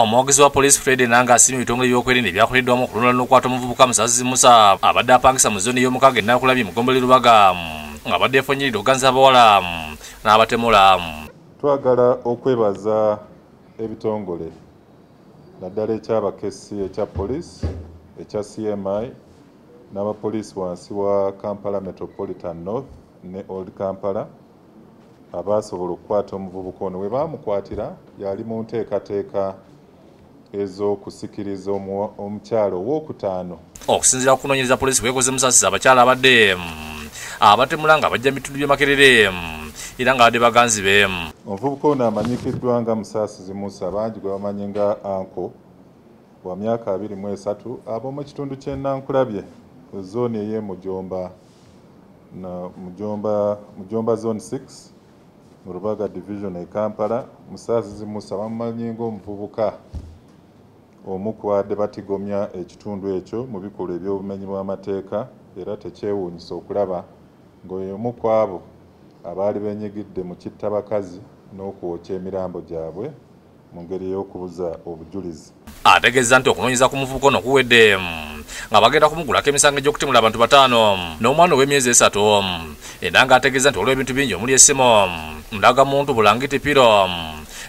omwogezi wa poliisi fred nanga asimi ebitongole byokwerinda ebyakoleddwamu okulondola n'okwata omuvubuka musazi musa abadde apangisa mu zooni y'omukaga ennakulabye mugombole lubaga mm, ngaabadde efonyeridde oganza abawala mm, n'abatemula mm. twagala okwebaza ebitongole naddala ekyabakesi ekya poliisi ekya cmi n'abapoliisi wansi wa kampala metropolitan north ne old kampala abasobola okukwata omuvubuka ono we bamukwatira yali mu nteekateeka ez'okusikiriza omukyalo owokutaano okusinziira oh, ku kunoonyereza poliisi kwekoze musasi abakyala abadde mm, abatemula nga bajja mitundu by'makerere mm, era nga badde baganzi be mm. omuvubuka ono amanyikiddwa nga musaasizi musa bangi gwe bamanyi nga anko wa myaka 23 ab'omu ekitundu kye nankulabye zooni ey'emujomba mujomba zone 6 mu rubaga division e kampala musaasizi musa bamumanyi ngaomuvubuka omukwadde batigomya ekitundu ekyo mu bikolwa eby'obumenyi bw'amateeka era tekyewuunyisa okulaba ng'oyomu ku abo abaali benyigidde mu kitta bakazi n'okwokya emirambo gyabwe mu ngeri ey'okubuza obujulizi ategeeza nti okunoonyeza ku muvubuka ono kuwedde mm, nga bagenda kumugulako emisango egy'okutimula abantu bataano mm, n'omwana ow'emyezi esatu mm, era ng'ategeeza nti waliwo ebintu bingi omuli essimu ndaga muntu bulangitipiro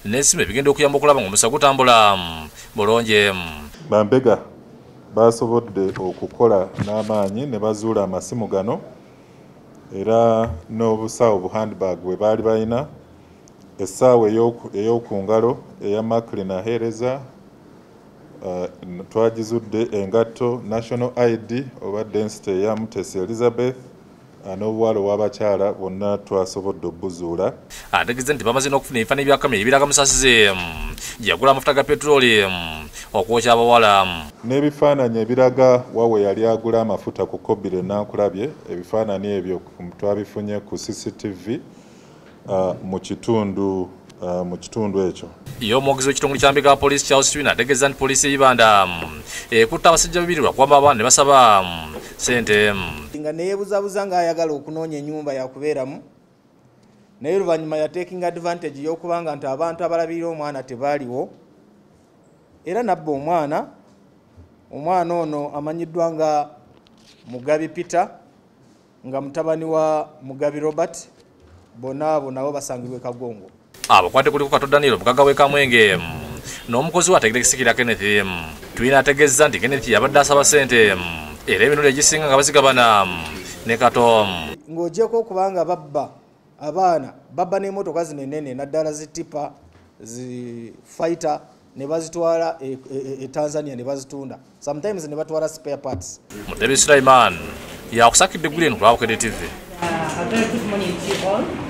n'ensimu bigenda okuyamba okulaba ngaomusa gutambula mm, bulungi mm. bambega basobodde okukola n'amaanyi ne bazuula amasimu gano era n'obusaawo buhandbag bwe baali balina essaawa ey'oku ngalo eya maclin ahereza uh, twagizudde engatto national id oba density eya mutesi elizabeth n'obuwala obw'abakyala bonna twasobodde obuzuula ategeze ah, nti bamaze n'okufuna ebifaana ebyakamera ebiraga musasize mm, gyeyagula amafuta ga petrole mm, okwokya abawala mm. n'ebifaananyi ebiraga wawe yali agula amafuta ku kobire nankulabye ebifaanani ebyo twabifunye ku cctv ah, mu kitundu ah, mu kitundu ekyo y'omwogezi w'ekitongole kyambiga wa poliisi charles twin ategeeza nti poliisi eibanda ekutta abasajja babiri lwakubamba abaana ne basaba sente nga neyebuzabuza ngaayagala okunoonya enyumba yakubeeramu naye oluvanyuma yatekinga advantage yokubanga nti abantu abalabirira omwana tebaaliwo era nabba omwana omwana ono amanyiddwa nga mugabi peter nga mutabani wa mugabi robert bonna abo nabo basangibwe kagongo abakwate kuliko kato daniel mukaga we kamwenge mm. n'omukozi we ategere kisikira kenneth mm. tulina ategeeza nti kenneth yabadde asaba sente mm. era emirundi egisinga nga basigabana ne katom ng'ogyeko okubanga babba abaana babba n'emotoka zino enene naddala zitipa zifaita ne bazitwala e, e, e, e tanzania ne bazitunda sometimes ne batwala spare parts mudebi sulaiman yakusakidde gulen kulwakukede tv uh,